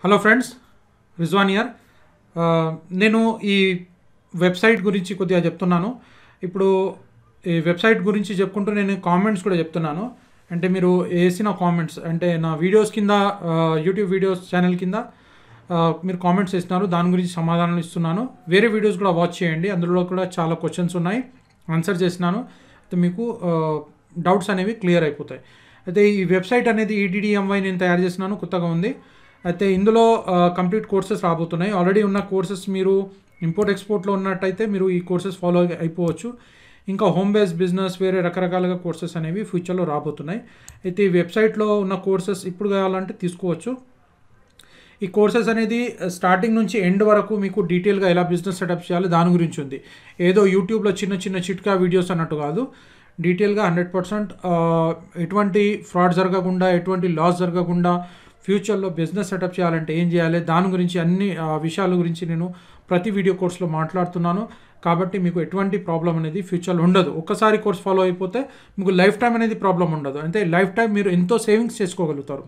hello friends Rizwan year నేను ఈ website గురించి కొద్దిగా చెప్తున్నాను ఇప్పుడు ఈ వెబ్సైట్ గురించి చెప్పుకుంటూ నేను కామెంట్స్ కూడా చెప్తున్నాను అంటే మీరు వేసిన కామెంట్స్ అంటే నా వీడియోస్ కింద యూట్యూబ్ వీడియోస్ ఛానల్ కింద మీరు కామెంట్స్ ఇస్తున్నారు దాని గురించి సమాధానాలు ఇస్తున్నాను వేరే వీడియోస్ కూడా వాచ్ చేయండి అందులో కూడా చాలా క్వశ్చన్స్ ఉన్నాయి ఆన్సర్ చేసినాను అయితే మీకు డౌట్స్ అనేవి క్లియర్ అయిపోతాయి అయితే ఈ వెబ్సైట్ అనేది ఈటీడీఎంవై e నేను తయారు చేసినాను కొత్తగా ఉంది అయితే ఇందులో కంప్లీట్ కోర్సెస్ రాబోతున్నాయి ఆల్రెడీ ఉన్న కోర్సెస్ మీరు ఇంపోర్ట్ ఎక్స్పోర్ట్లో ఉన్నట్టయితే మీరు ఈ కోర్సెస్ ఫాలో అయిపోవచ్చు ఇంకా హోమ్ బేస్ బిజినెస్ వేరే రకరకాలుగా కోర్సెస్ అనేవి ఫ్యూచర్లో రాబోతున్నాయి అయితే ఈ వెబ్సైట్లో ఉన్న కోర్సెస్ ఇప్పుడు కావాలంటే తీసుకోవచ్చు ఈ కోర్సెస్ అనేది స్టార్టింగ్ నుంచి ఎండ్ వరకు మీకు డీటెయిల్గా ఎలా బిజినెస్ సెటప్ చేయాలి దాని గురించి ఉంది ఏదో యూట్యూబ్లో చిన్న చిన్న చిట్కా వీడియోస్ అన్నట్టు కాదు డీటెయిల్గా హండ్రెడ్ పర్సెంట్ ఎటువంటి ఫ్రాడ్ జరగకుండా ఎటువంటి లాస్ జరగకుండా ఫ్యూచర్లో బిజినెస్ సెటప్ చేయాలంటే ఏం చేయాలి దాని గురించి అన్ని విషయాల గురించి నేను ప్రతి వీడియో కోర్స్లో మాట్లాడుతున్నాను కాబట్టి మీకు ఎటువంటి ప్రాబ్లం అనేది ఫ్యూచర్లో ఉండదు ఒక్కసారి కోర్స్ ఫాలో అయిపోతే మీకు లైఫ్ టైం అనేది ప్రాబ్లం ఉండదు అంటే లైఫ్ టైం మీరు ఎంతో సేవింగ్స్ చేసుకోగలుగుతారు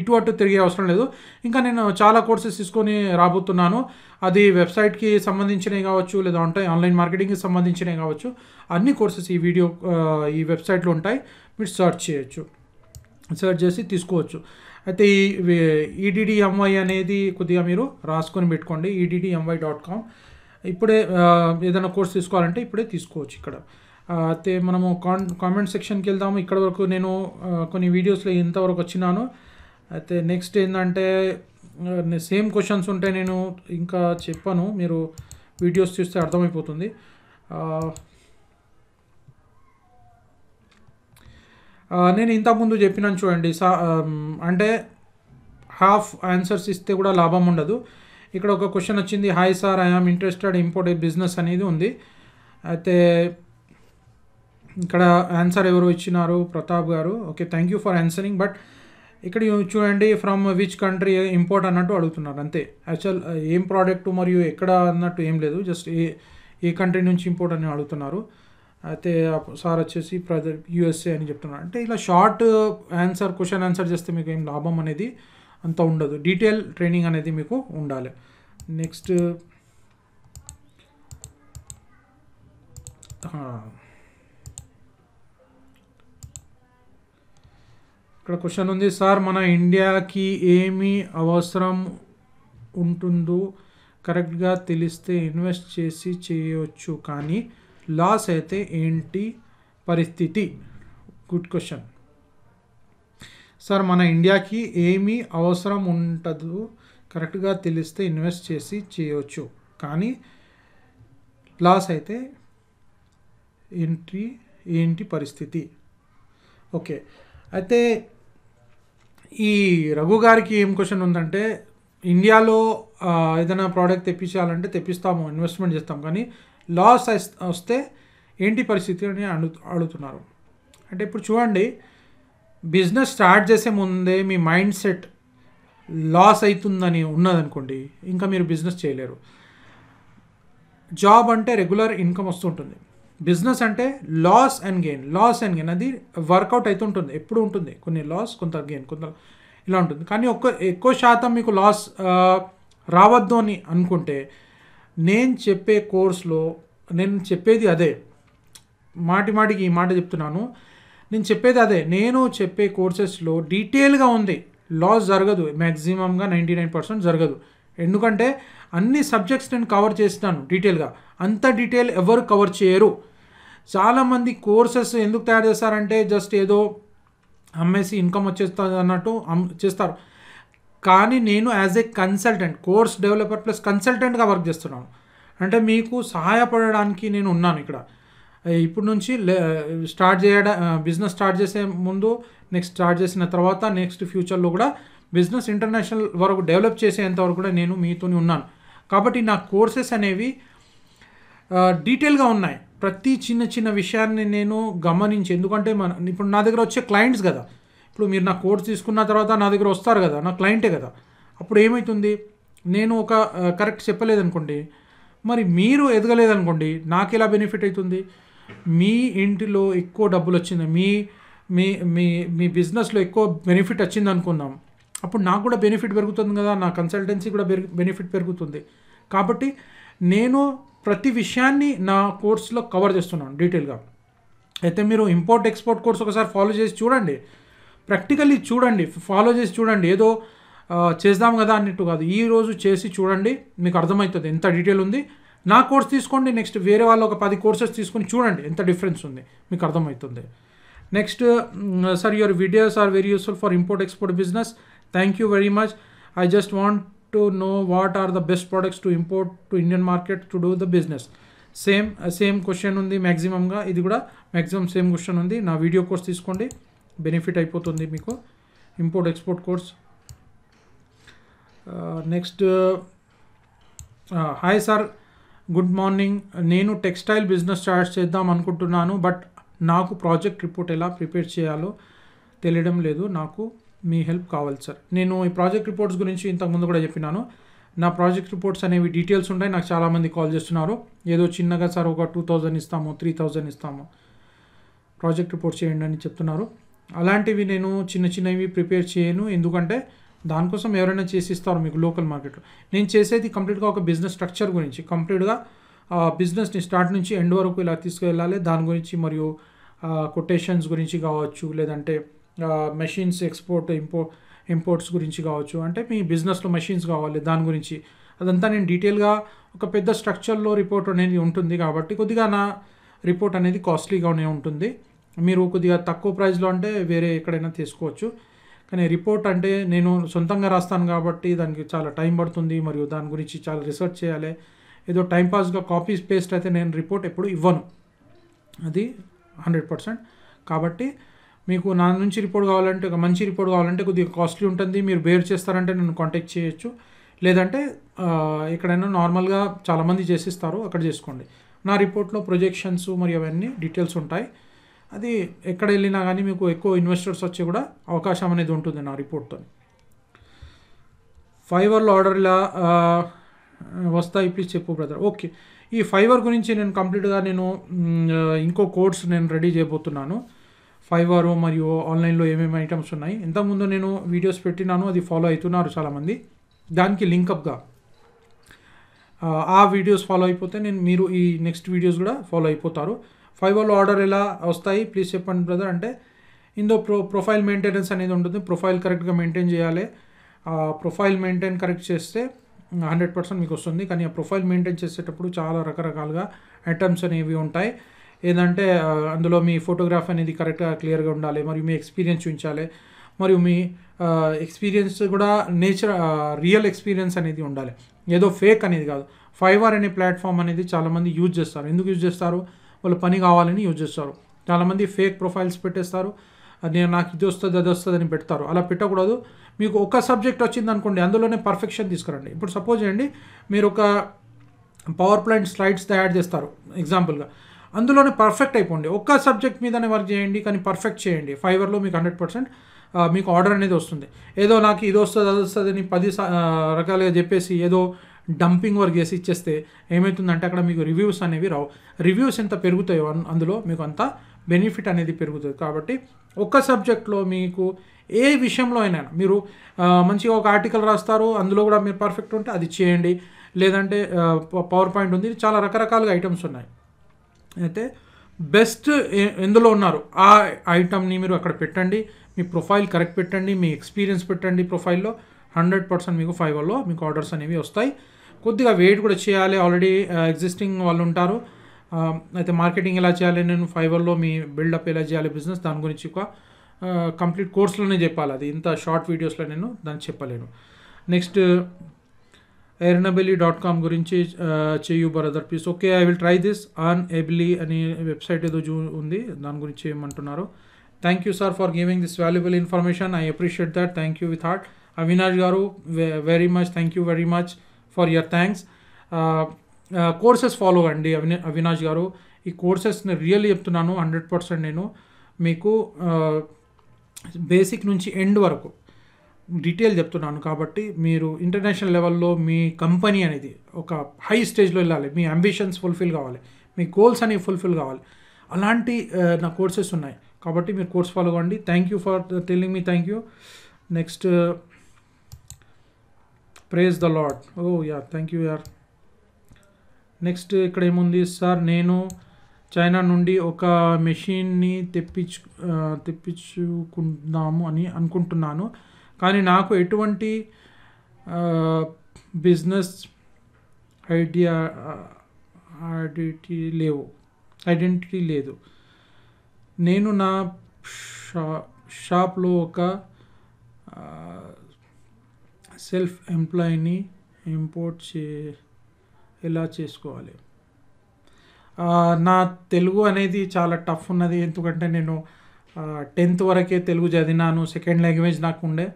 ఇటు అటు తిరిగే అవసరం లేదు ఇంకా నేను చాలా కోర్సెస్ తీసుకొని రాబోతున్నాను అది వెబ్సైట్కి సంబంధించినవి కావచ్చు లేదా ఉంటాయి ఆన్లైన్ మార్కెటింగ్కి సంబంధించినవి కావచ్చు అన్ని కోర్సెస్ ఈ వీడియో ఈ వెబ్సైట్లో ఉంటాయి మీరు సెర్చ్ చేయొచ్చు సెర్చ్ చేసి తీసుకోవచ్చు అయితే ఈ ఈడిడిఎంవై e అనేది కొద్దిగా మీరు రాసుకొని పెట్టుకోండి ఈడిడిఎంవై డాట్ కామ్ ఇప్పుడే ఏదైనా కోర్స్ తీసుకోవాలంటే ఇప్పుడే తీసుకోవచ్చు ఇక్కడ అయితే మనము కాన్ కామెంట్ సెక్షన్కి వెళ్దాము ఇక్కడ వరకు నేను కొన్ని వీడియోస్లో ఇంతవరకు వచ్చినాను అయితే నెక్స్ట్ ఏంటంటే సేమ్ క్వశ్చన్స్ ఉంటే నేను ఇంకా చెప్పాను మీరు వీడియోస్ చూస్తే అర్థమైపోతుంది నేను ఇంతకుముందు చెప్పినాను చూడండి సా అంటే హాఫ్ ఆన్సర్స్ ఇస్తే కూడా లాభం ఉండదు ఇక్కడ ఒక క్వశ్చన్ వచ్చింది hi sir I am interested import business అనేది ఉంది అయితే ఇక్కడ ఆన్సర్ ఎవరు ఇచ్చినారు Pratap garu okay thank you for answering but ఇక్కడ చూడండి ఫ్రమ్ విచ్ కంట్రీ ఇంపోర్ట్ అన్నట్టు అడుగుతున్నారు అంతే యాక్చువల్ ఏం ప్రోడక్ట్ మరియు ఎక్కడ అన్నట్టు ఏం లేదు జస్ట్ ఏ ఏ కంట్రీ నుంచి ఇంపోర్ట్ అని అడుగుతున్నారు అయితే సార్ వచ్చేసి ప్రదర్ యూఎస్ఏ అని చెప్తున్నారు అంటే ఇలా షార్ట్ ఆన్సర్ క్వశ్చన్ ఆన్సర్ చేస్తే మీకు ఏం లాభం అనేది అంత ఉండదు డీటెయిల్ ట్రైనింగ్ అనేది మీకు ఉండాలి నెక్స్ట్ ఇక్కడ క్వశ్చన్ ఉంది సార్ మన ఇండియాకి ఏమి అవసరం ఉంటుందో కరెక్ట్గా తెలిస్తే ఇన్వెస్ట్ చేసి చేయవచ్చు కానీ లాస్ అయితే ఏంటి పరిస్థితి గుడ్ క్వశ్చన్ సార్ మన ఇండియాకి ఏమీ అవసరం ఉండదు కరెక్ట్గా తెలిస్తే ఇన్వెస్ట్ చేసి చేయవచ్చు కానీ లాస్ అయితే ఏంటి ఏంటి పరిస్థితి ఓకే అయితే ఈ రఘు గారికి ఏం క్వశ్చన్ ఉందంటే ఇండియాలో ఏదైనా ప్రోడక్ట్ తెప్పించాలంటే తెప్పిస్తాము ఇన్వెస్ట్మెంట్ చేస్తాం కానీ లాస్ వస్తే ఏంటి పరిస్థితి అని అడుగుతున్నారు అంటే ఇప్పుడు చూడండి బిజినెస్ స్టార్ట్ చేసే ముందే మీ మైండ్ సెట్ లాస్ అవుతుందని ఉన్నదనుకోండి ఇంకా మీరు బిజినెస్ చేయలేరు జాబ్ అంటే రెగ్యులర్ ఇన్కమ్ వస్తుంటుంది బిజినెస్ అంటే loss and gain loss and gain అది వర్కౌట్ అవుతుంటుంది ఎప్పుడు ఉంటుంది కొన్ని లాస్ కొంత గెయిన్ కొంత ఇలా ఉంటుంది కానీ ఒక్క ఎక్కువ శాతం మీకు లాస్ రావద్దు అని అనుకుంటే నేను చెప్పే కోర్స్లో నేను చెప్పేది అదే మాటి మాటికి ఈ మాట చెప్తున్నాను నేను చెప్పేది అదే నేను చెప్పే కోర్సెస్లో డీటెయిల్గా ఉంది లాస్ జరగదు మ్యాక్సిమంగా నైంటీ నైన్ పర్సెంట్ జరగదు ఎందుకంటే అన్ని సబ్జెక్ట్స్ నేను కవర్ చేస్తాను డీటెయిల్గా అంత డీటెయిల్ ఎవరు కవర్ చేయరు చాలామంది కోర్సెస్ ఎందుకు తయారు చేస్తారంటే జస్ట్ ఏదో అమ్మేసి ఇన్కమ్ వచ్చేస్తుంది అన్నట్టు చేస్తారు కానీ నేను as a consultant course developer plus కన్సల్టెంట్గా వర్క్ చేస్తున్నాను అంటే మీకు సహాయపడడానికి నేను ఉన్నాను ఇక్కడ ఇప్పుడు నుంచి స్టార్ట్ చేయడం బిజినెస్ స్టార్ట్ చేసే ముందు నెక్స్ట్ స్టార్ట్ చేసిన తర్వాత నెక్స్ట్ ఫ్యూచర్లో కూడా బిజినెస్ ఇంటర్నేషనల్ వరకు డెవలప్ చేసేంత వరకు కూడా నేను మీతోనే ఉన్నాను కాబట్టి నా కోర్సెస్ అనేవి డీటెయిల్గా ఉన్నాయి ప్రతి చిన్న చిన్న విషయాన్ని నేను గమనించి ఎందుకంటే మన ఇప్పుడు నా దగ్గర వచ్చే క్లయింట్స్ కదా ఇప్పుడు మీరు నా కోర్స్ తీసుకున్న తర్వాత నా దగ్గర వస్తారు కదా నా క్లయింటే కదా అప్పుడు ఏమవుతుంది నేను ఒక కరెక్ట్ చెప్పలేదనుకోండి మరి మీరు ఎదగలేదనుకోండి నాకు ఎలా బెనిఫిట్ అవుతుంది మీ ఇంటిలో ఎక్కువ డబ్బులు వచ్చింది మీ మీ మీ మీ బిజినెస్లో ఎక్కువ బెనిఫిట్ వచ్చింది అనుకుందాం అప్పుడు నాకు కూడా బెనిఫిట్ పెరుగుతుంది కదా నా కన్సల్టెన్సీ కూడా బెనిఫిట్ పెరుగుతుంది కాబట్టి నేను ప్రతి విషయాన్ని నా కోర్సులో కవర్ చేస్తున్నాను డీటెయిల్గా అయితే మీరు ఇంపోర్ట్ ఎక్స్పోర్ట్ కోర్స్ ఒకసారి ఫాలో చేసి చూడండి ప్రాక్టికల్లీ చూడండి ఫాలో చేసి చూడండి ఏదో చేద్దాం కదా అన్నట్టు కాదు ఈ రోజు చేసి చూడండి మీకు అర్థమవుతుంది ఎంత డీటెయిల్ ఉంది నా కోర్స్ తీసుకోండి నెక్స్ట్ వేరే వాళ్ళు ఒక పది కోర్సెస్ తీసుకొని చూడండి ఎంత డిఫరెన్స్ ఉంది మీకు అర్థమవుతుంది next sir your videos are very useful for import export business thank you very much I just want to know what are the best products to import to Indian market to do the business same same question ఉంది మ్యాక్సిమంగా ఇది కూడా maximum same question ఉంది నా video course తీసుకోండి benefit అయిపోతుంది మీకు import export course next hi sir good morning నేను టెక్స్టైల్ బిజినెస్ స్టార్ట్ చేద్దాం అనుకుంటున్నాను బట్ నాకు ప్రాజెక్ట్ రిపోర్ట్ ఎలా ప్రిపేర్ చేయాలో తెలియడం లేదు నాకు మీ హెల్ప్ కావాలి సార్ నేను ఈ ప్రాజెక్ట్ రిపోర్ట్స్ గురించి ఇంతకుముందు కూడా చెప్పినాను నా ప్రాజెక్ట్ రిపోర్ట్స్ అనేవి డీటెయిల్స్ ఉంటాయి నాకు చాలామంది కాల్ చేస్తున్నారు ఏదో చిన్నగా సార్ ఒక టూ థౌజండ్ ఇస్తాము త్రీ థౌజండ్ ఇస్తాము ప్రాజెక్ట్ రిపోర్ట్ చేయండి అని చెప్తున్నారు అలాంటివి నేను చిన్న చిన్నవి ప్రిపేర్ చేయను ఎందుకంటే దానికోసం ఎవరైనా చేసి ఇస్తారు మీకు లోకల్ మార్కెట్లో నేను చేసేది కంప్లీట్గా ఒక బిజినెస్ స్ట్రక్చర్ గురించి కంప్లీట్గా బిజినెస్ని స్టార్ట్ నుంచి ఎండ్ వరకు ఇలా తీసుకువెళ్ళాలి దాని గురించి మరియు కొటేషన్స్ గురించి కావచ్చు లేదంటే మెషిన్స్ ఎక్స్పోర్ట్ ఇంపో ఇంపోర్ట్స్ గురించి కావచ్చు అంటే మీ బిజినెస్లో మెషిన్స్ కావాలి దాని గురించి అదంతా నేను డీటెయిల్గా ఒక పెద్ద స్ట్రక్చర్లో రిపోర్ట్ అనేది ఉంటుంది కాబట్టి కొద్దిగా నా రిపోర్ట్ అనేది కాస్ట్లీగానే ఉంటుంది మీరు కొద్దిగా తక్కువ ప్రైస్లో అంటే వేరే ఎక్కడైనా తీసుకోవచ్చు కానీ రిపోర్ట్ అంటే నేను సొంతంగా రాస్తాను కాబట్టి దానికి చాలా టైం పడుతుంది మరియు దాని గురించి చాలా రీసెర్చ్ చేయాలి ఏదో టైంపాస్గా కాపీస్ పేస్ట్ అయితే నేను రిపోర్ట్ ఎప్పుడు ఇవ్వను అది హండ్రెడ్ పర్సెంట్ కాబట్టి మీకు నా నుంచి రిపోర్ట్ కావాలంటే ఒక మంచి రిపోర్ట్ కావాలంటే కొద్దిగా కాస్ట్లీ ఉంటుంది మీరు బేర్ చేస్తారంటే నేను కాంటాక్ట్ చేయొచ్చు లేదంటే ఎక్కడైనా నార్మల్గా చాలామంది చేసిస్తారు అక్కడ చేసుకోండి నా రిపోర్ట్లో ప్రొజెక్షన్స్ మరియు అవన్నీ డీటెయిల్స్ ఉంటాయి అది ఎక్కడ వెళ్ళినా కానీ మీకు ఎక్కువ ఇన్వెస్టర్స్ వచ్చి కూడా అవకాశం అనేది ఉంటుంది నా రిపోర్ట్తో ఫైవర్లో ఆర్డర్లా వస్తాయి ప్లీజ్ చెప్పు బ్రదర్ ఓకే ఈ ఫైవర్ గురించి నేను కంప్లీట్గా నేను ఇంకో కోర్స్ నేను రెడీ చేయబోతున్నాను ఫైవర్ మరియు ఆన్లైన్లో ఏమేమి ఐటమ్స్ ఉన్నాయి ఇంతకుముందు నేను వీడియోస్ పెట్టినాను అది ఫాలో అవుతున్నారు చాలామంది దానికి లింకప్గా ఆ వీడియోస్ ఫాలో అయిపోతే నేను మీరు ఈ నెక్స్ట్ వీడియోస్ కూడా ఫాలో అయిపోతారు ఫైవ్ వాళ్ళు ఆర్డర్ ఎలా వస్తాయి ప్లీజ్ చెప్పండి బ్రదర్ అంటే ఇందులో ప్రో ప్రొఫైల్ మెయింటెనెన్స్ అనేది ఉంటుంది ప్రొఫైల్ కరెక్ట్గా మెయింటైన్ చేయాలి ప్రొఫైల్ మెయింటైన్ కరెక్ట్ చేస్తే హండ్రెడ్ పర్సెంట్ మీకు వస్తుంది కానీ ఆ ప్రొఫైల్ మెయింటైన్ చేసేటప్పుడు చాలా రకరకాలుగా ఐటమ్స్ అనేవి ఉంటాయి ఏంటంటే అందులో మీ ఫోటోగ్రాఫ్ అనేది కరెక్ట్గా క్లియర్గా ఉండాలి మరియు మీ ఎక్స్పీరియన్స్ చూపించాలి మరియు మీ ఎక్స్పీరియన్స్ కూడా నేచర్ రియల్ ఎక్స్పీరియన్స్ అనేది ఉండాలి ఏదో ఫేక్ అనేది కాదు ఫైవర్ అనే ప్లాట్ఫామ్ అనేది చాలామంది యూజ్ చేస్తారు ఎందుకు యూజ్ చేస్తారు వాళ్ళు పని కావాలని యూజ్ చేస్తారు చాలామంది ఫేక్ ప్రొఫైల్స్ పెట్టేస్తారు నేను నాకు ఇది వస్తుంది అది వస్తుంది అని పెడతారు అలా పెట్టకూడదు మీకు ఒక సబ్జెక్ట్ వచ్చింది అనుకోండి అందులోనే పర్ఫెక్షన్ తీసుకురండి ఇప్పుడు సపోజ్ చేయండి మీరు ఒక పవర్ పాయింట్ స్లైడ్స్ తయారు చేస్తారు ఎగ్జాంపుల్గా అందులోనే పర్ఫెక్ట్ అయిపోండి ఒక్క సబ్జెక్ట్ మీదనే వర్క్ చేయండి కానీ పర్ఫెక్ట్ చేయండి ఫైవర్లో మీకు హండ్రెడ్ పర్సెంట్ మీకు ఆర్డర్ అనేది వస్తుంది ఏదో నాకు ఇది వస్తుంది అది వస్తుంది అని పది రకాలుగా చెప్పేసి ఏదో డంపింగ్ వర్క్ చేసి ఇచ్చేస్తే ఏమవుతుందంటే అక్కడ మీకు రివ్యూస్ అనేవి రావు రివ్యూస్ ఎంత పెరుగుతాయో అందులో మీకు అంత బెనిఫిట్ అనేది పెరుగుతుంది కాబట్టి ఒక్క సబ్జెక్ట్లో మీకు ఏ విషయంలో అయినా మీరు మంచిగా ఒక ఆర్టికల్ రాస్తారు అందులో కూడా మీరు పర్ఫెక్ట్ ఉంటే అది చేయండి లేదంటే పవర్ పాయింట్ ఉంది చాలా రకరకాలుగా ఐటమ్స్ ఉన్నాయి అయితే బెస్ట్ ఎందులో ఉన్నారు ఆ ఐటమ్ని మీరు అక్కడ పెట్టండి మీ ప్రొఫైల్ కరెక్ట్ పెట్టండి మీ ఎక్స్పీరియన్స్ పెట్టండి ప్రొఫైల్లో హండ్రెడ్ పర్సెంట్ మీకు ఫైవ్లో మీకు ఆర్డర్స్ అనేవి వస్తాయి కొద్దిగా వెయిట్ కూడా చేయాలి ఆల్రెడీ ఎగ్జిస్టింగ్ uh, వాళ్ళు ఉంటారు um, అయితే మార్కెటింగ్ ఎలా చేయాలి నేను ఫైవర్లో మీ బిల్డప్ ఎలా చేయాలి బిజినెస్ దాని గురించి ఒక కంప్లీట్ uh, కోర్సులోనే చెప్పాలి అది ఇంత షార్ట్ వీడియోస్లో నేను దాన్ని చెప్పలేను నెక్స్ట్ ఎర్నబెలీ డాట్ కామ్ గురించి చెయ్యు brother please okay I will try this on ఎబిలీ అనే వెబ్సైట్ ఏదో జూ ఉంది దాని గురించి ఏమంటున్నారు thank you sir for giving this valuable information I appreciate that thank you with heart Avinash garu very much thank you very much for your thanks courses follow అండి అవినా అవినాష్ గారు ఈ కోర్సెస్ని రియల్లీ చెప్తున్నాను హండ్రెడ్ పర్సెంట్ నేను మీకు బేసిక్ నుంచి ఎండ్ వరకు detail చెప్తున్నాను కాబట్టి మీరు ఇంటర్నేషనల్ లెవెల్లో మీ కంపెనీ అనేది ఒక హై స్టేజ్లో వెళ్ళాలి మీ అంబిషన్స్ ఫుల్ఫిల్ కావాలి మీ గోల్స్ అనేవి ఫుల్ఫిల్ కావాలి అలాంటి నా కోర్సెస్ ఉన్నాయి కాబట్టి మీరు కోర్స్ ఫాలో అవ్వండి thank you for telling me thank you next praise the Lord ఓ యార్ థ్యాంక్ యూ యార్ నెక్స్ట్ ఇక్కడ ఏముంది సార్ నేను చైనా నుండి ఒక మెషిన్ని తెప్పించు తెప్పించుకుందాము అని అనుకుంటున్నాను కానీ నాకు ఎటువంటి బిజినెస్ ఐడియా ఐడెంటిటీ లేవు ఐడెంటిటీ లేదు నేను నా షా షాప్లో ఒక సెల్ఫ్ ఎంప్లాయీని ఇంపోర్ట్ చే ఎలా చేసుకోవాలి నా తెలుగు అనేది చాలా టఫ్ ఉన్నది ఎందుకంటే నేను టెన్త్ వరకే తెలుగు చదివినాను సెకండ్ లాంగ్వేజ్ నాకు ఉండే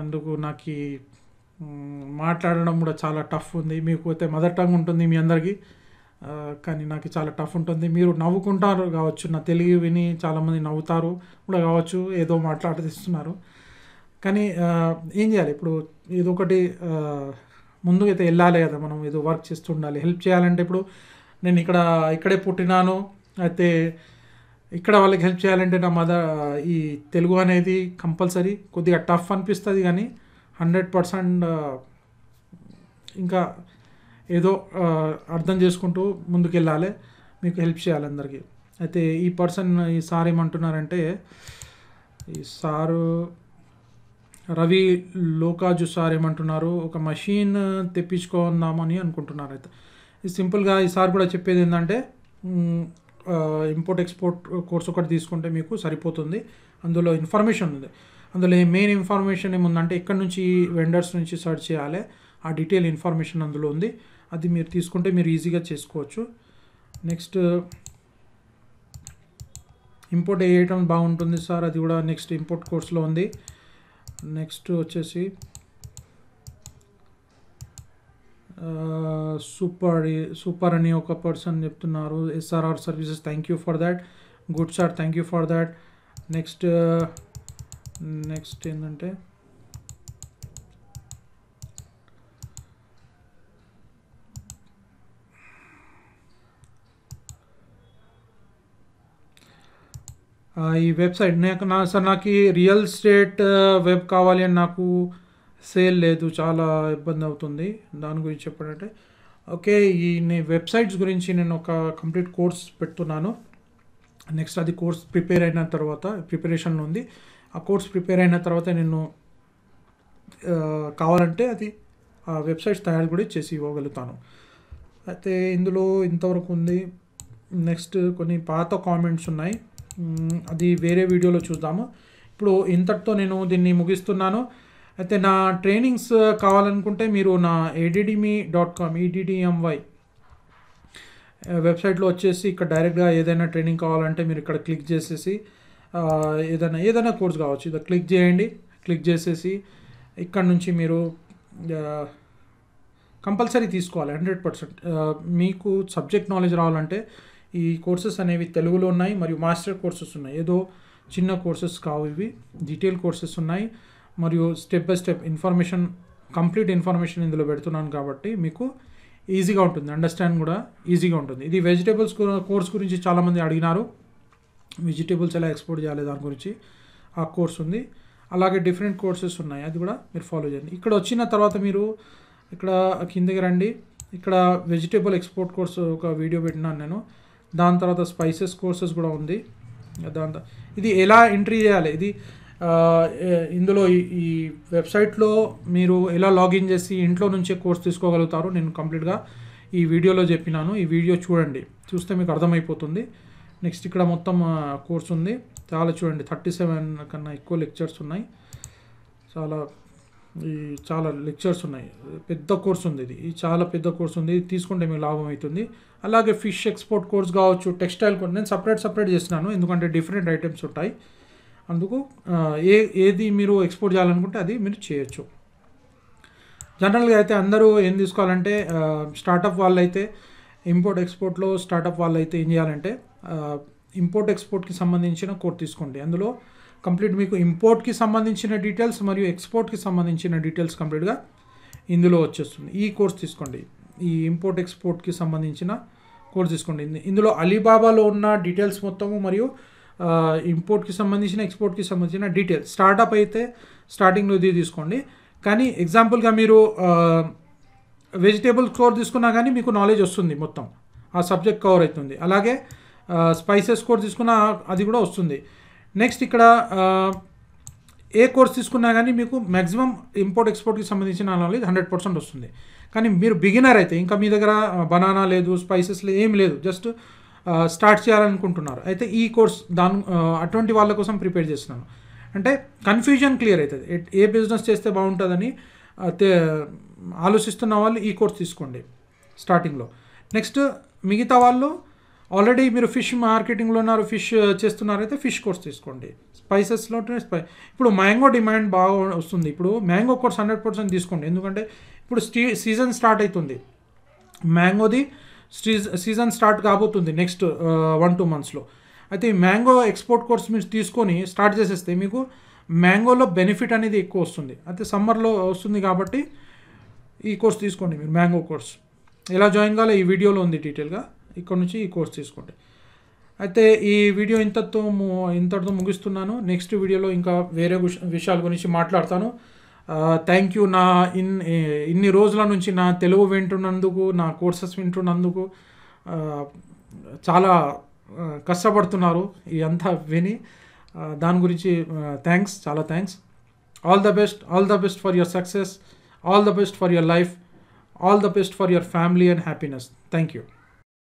అందుకు నాకు మాట్లాడడం కూడా చాలా టఫ్ ఉంది మీకు పోతే మదర్ టంగ్ ఉంటుంది మీ అందరికీ కానీ నాకు చాలా టఫ్ ఉంటుంది మీరు నవ్వుకుంటారు కావచ్చు నా తెలుగు విని చాలామంది నవ్వుతారు కూడా కావచ్చు ఏదో మాట్లాడదిస్తున్నారు కానీ ఏం చేయాలి ఇప్పుడు ఇది ఒకటి ముందు అయితే వెళ్ళాలి కదా మనం ఏదో వర్క్ చేస్తుండాలి హెల్ప్ చేయాలంటే ఇప్పుడు నేను ఇక్కడ ఇక్కడే పుట్టినాను అయితే ఇక్కడ వాళ్ళకి హెల్ప్ చేయాలంటే నా మదర్ ఈ తెలుగు అనేది కంపల్సరీ కొద్దిగా టఫ్ అనిపిస్తుంది కానీ హండ్రెడ్ పర్సెంట్ ఇంకా ఏదో అర్థం చేసుకుంటూ ముందుకెళ్ళాలి మీకు హెల్ప్ చేయాలి అందరికీ అయితే ఈ పర్సన్ ఈ సార్ ఏమంటున్నారంటే ఈ సారు రవి లోకాజు సార్ ఏమంటున్నారు ఒక మషీన్ తెప్పించుకుందామని అనుకుంటున్నారు అయితే సింపుల్గా ఈసారి కూడా చెప్పేది ఏంటంటే ఇంపోర్ట్ ఎక్స్పోర్ట్ కోర్స్ ఒకటి తీసుకుంటే మీకు సరిపోతుంది అందులో ఇన్ఫర్మేషన్ ఉంది అందులో మెయిన్ ఇన్ఫర్మేషన్ ఏముందంటే ఎక్కడి నుంచి వెండర్స్ నుంచి సర్చ్ చేయాలి ఆ డీటెయిల్ ఇన్ఫర్మేషన్ అందులో ఉంది అది మీరు తీసుకుంటే మీరు ఈజీగా చేసుకోవచ్చు నెక్స్ట్ ఇంపోర్ట్ వేయటం బాగుంటుంది సార్ అది కూడా నెక్స్ట్ ఇంపోర్ట్ కోర్స్లో ఉంది నెక్స్ట్ వచ్చేసి సూపర్ సూపర్ అని ఒక పర్సన్ చెప్తున్నారు SRR services thank you for that good sir thank you for that next next ఏంటంటే ఈ వెబ్సైట్ నాకు నా సార్ నాకు రియల్ స్టేట్ వెబ్ కావాలి అని నాకు సేల్ లేదు చాలా ఇబ్బంది అవుతుంది దాని గురించి చెప్పాలంటే ఓకే ఈ వెబ్సైట్స్ గురించి నేను ఒక కంప్లీట్ కోర్స్ పెడుతున్నాను నెక్స్ట్ అది కోర్స్ ప్రిపేర్ అయిన తర్వాత ప్రిపరేషన్లో ఉంది ఆ కోర్స్ ప్రిపేర్ అయిన తర్వాత నేను కావాలంటే అది ఆ వెబ్సైట్స్ తయారు కూడా చేసి ఇవ్వగలుగుతాను అయితే ఇందులో ఇంతవరకు ఉంది నెక్స్ట్ కొన్ని పాత కామెంట్స్ ఉన్నాయి అది వేరే వీడియోలో చూద్దాము ఇప్పుడు ఇంతటితో నేను దీన్ని ముగిస్తున్నాను అయితే నా ట్రైనింగ్స్ కావాలనుకుంటే మీరు నా ఏడిడిమి డాట్ కామ్ ఈడిడిఎంవై వెబ్సైట్లో వచ్చేసి ఇక్కడ డైరెక్ట్గా ఏదైనా ట్రైనింగ్ కావాలంటే మీరు ఇక్కడ క్లిక్ చేసేసి ఏదైనా ఏదైనా కోర్స్ కావచ్చు ఇది క్లిక్ చేయండి క్లిక్ చేసేసి ఇక్కడ నుంచి మీరు కంపల్సరీ తీసుకోవాలి హండ్రెడ్ పర్సెంట్ మీకు సబ్జెక్ట్ నాలెడ్జ్ రావాలంటే ఈ కోర్సెస్ అనేవి తెలుగులో ఉన్నాయి మరియు మాస్టర్ కోర్సెస్ ఉన్నాయి ఏదో చిన్న కోర్సెస్ కావు ఇవి డీటెయిల్ కోర్సెస్ ఉన్నాయి మరియు step by step information complete information ఇందులో పెడుతున్నాను కాబట్టి మీకు ఈజీగా ఉంటుంది అండర్స్టాండ్ కూడా ఈజీగా ఉంటుంది ఇది వెజిటేబుల్స్ కోర్స్ గురించి చాలామంది అడిగినారు వెజిటేబుల్స్ ఎలా ఎక్స్పోర్ట్ చేయాలి దాని గురించి ఆ కోర్స్ ఉంది అలాగే డిఫరెంట్ కోర్సెస్ ఉన్నాయి అది కూడా మీరు ఫాలో చేయండి ఇక్కడ వచ్చిన తర్వాత మీరు ఇక్కడ కిందకి రండి ఇక్కడ వెజిటేబుల్ ఎక్స్పోర్ట్ కోర్స్ ఒక వీడియో పెట్టినాను నేను దాని తర్వాత స్పైసెస్ కోర్సెస్ కూడా ఉంది దాని ఇది ఎలా ఎంట్రీ చేయాలి ఇది ఇందులో ఈ వెబ్సైట్లో మీరు ఎలా లాగిన్ చేసి ఇంట్లో నుంచే కోర్స్ తీసుకోగలుగుతారో నేను కంప్లీట్గా ఈ వీడియోలో చెప్పినాను ఈ వీడియో చూడండి చూస్తే మీకు అర్థమైపోతుంది నెక్స్ట్ ఇక్కడ మొత్తం కోర్స్ ఉంది చాలా చూడండి థర్టీ సెవెన్ కన్నా ఎక్కువ లెక్చర్స్ ఉన్నాయి చాలా ఈ చాలా లెక్చర్స్ ఉన్నాయి పెద్ద కోర్స్ ఉంది ఇది చాలా పెద్ద కోర్స్ ఉంది తీసుకుంటే మీకు లాభం అవుతుంది అలాగే ఫిష్ ఎక్స్పోర్ట్ కోర్స్ కావచ్చు టెక్స్టైల్ కోర్స్ నేను సపరేట్ సపరేట్ చేస్తున్నాను ఎందుకంటే డిఫరెంట్ ఐటమ్స్ ఉంటాయి అందుకు ఏ ఏది మీరు ఎక్స్పోర్ట్ చేయాలనుకుంటే అది మీరు చేయొచ్చు జనరల్గా అయితే అందరూ ఏం తీసుకోవాలంటే స్టార్టప్ వాళ్ళైతే ఇంపోర్ట్ ఎక్స్పోర్ట్లో స్టార్టప్ వాళ్ళైతే ఏం చేయాలంటే ఇంపోర్ట్ ఎక్స్పోర్ట్కి సంబంధించిన కోర్స్ తీసుకోండి అందులో కంప్లీట్ మీకు ఇంపోర్ట్కి సంబంధించిన డీటెయిల్స్ మరియు ఎక్స్పోర్ట్కి సంబంధించిన డీటెయిల్స్ కంప్లీట్గా ఇందులో వచ్చేస్తుంది ఈ కోర్స్ తీసుకోండి ఈ ఇంపోర్ట్ ఎక్స్పోర్ట్కి సంబంధించిన కోర్స్ తీసుకోండి ఇందులో అలీబాబాలో ఉన్న డీటెయిల్స్ మొత్తము మరియు ఇంపోర్ట్కి సంబంధించిన ఎక్స్పోర్ట్కి సంబంధించిన డీటెయిల్స్ స్టార్టప్ అయితే స్టార్టింగ్లో ఇది తీసుకోండి కానీ ఎగ్జాంపుల్గా మీరు వెజిటేబుల్ కోర్ తీసుకున్నా కానీ మీకు నాలెడ్జ్ వస్తుంది మొత్తం ఆ సబ్జెక్ట్ కవర్ అవుతుంది అలాగే స్పైసెస్ కోర్ తీసుకున్నా అది కూడా వస్తుంది నెక్స్ట్ ఇక్కడ ఏ కోర్స్ తీసుకున్నా కానీ మీకు మ్యాక్సిమం ఇంపోర్ట్ ఎక్స్పోర్ట్కి సంబంధించిన నాలెడ్జ్ హండ్రెడ్ పర్సెంట్ వస్తుంది కానీ మీరు బిగినర్ అయితే ఇంకా మీ దగ్గర బనానా లేదు స్పైసెస్ లేదు ఏం లేదు జస్ట్ స్టార్ట్ చేయాలనుకుంటున్నారు అయితే ఈ కోర్స్ దాని అటువంటి వాళ్ళ కోసం ప్రిపేర్ చేస్తున్నాను అంటే కన్ఫ్యూజన్ క్లియర్ అవుతుంది ఏ బిజినెస్ చేస్తే బాగుంటుందని ఆలోచిస్తున్న వాళ్ళు ఈ కోర్స్ తీసుకోండి స్టార్టింగ్లో నెక్స్ట్ మిగతా వాళ్ళు ఆల్రెడీ మీరు ఫిష్ మార్కెటింగ్లో ఉన్నారు ఫిష్ చేస్తున్నారైతే ఫిష్ కోర్స్ తీసుకోండి స్పైసెస్లో స్పై ఇప్పుడు మ్యాంగో డిమాండ్ బాగా వస్తుంది ఇప్పుడు మ్యాంగో కోర్స్ హండ్రెడ్ పర్సెంట్ తీసుకోండి ఎందుకంటే ఇప్పుడు స్టీ సీజన్ స్టార్ట్ అవుతుంది మ్యాంగోది సీజన్ స్టార్ట్ కాబోతుంది నెక్స్ట్ వన్ టూ మంత్స్లో అయితే ఈ మ్యాంగో ఎక్స్పోర్ట్ కోర్స్ మీరు తీసుకొని స్టార్ట్ చేసేస్తే మీకు మ్యాంగోలో బెనిఫిట్ అనేది ఎక్కువ వస్తుంది అయితే సమ్మర్లో వస్తుంది కాబట్టి ఈ కోర్స్ తీసుకోండి మీరు మ్యాంగో కోర్స్ ఎలా జాయిన్ కావాలి ఈ వీడియోలో ఉంది డీటెయిల్గా ఇక్కడ నుంచి ఈ కోర్స్ తీసుకోండి అయితే ఈ వీడియో ఇంతతో ఇంతటితో ముగిస్తున్నాను నెక్స్ట్ వీడియోలో ఇంకా వేరే విషయాల గురించి మాట్లాడతాను థ్యాంక్ యూ నా ఇన్ ఇన్ని రోజుల నుంచి నా తెలుగు వింటున్నందుకు నా కోర్సెస్ వింటున్నందుకు చాలా కష్టపడుతున్నారు అంతా విని దాని గురించి థ్యాంక్స్ చాలా thanks all the best all the best for your success all the best for your life all the best for your family and happiness thank you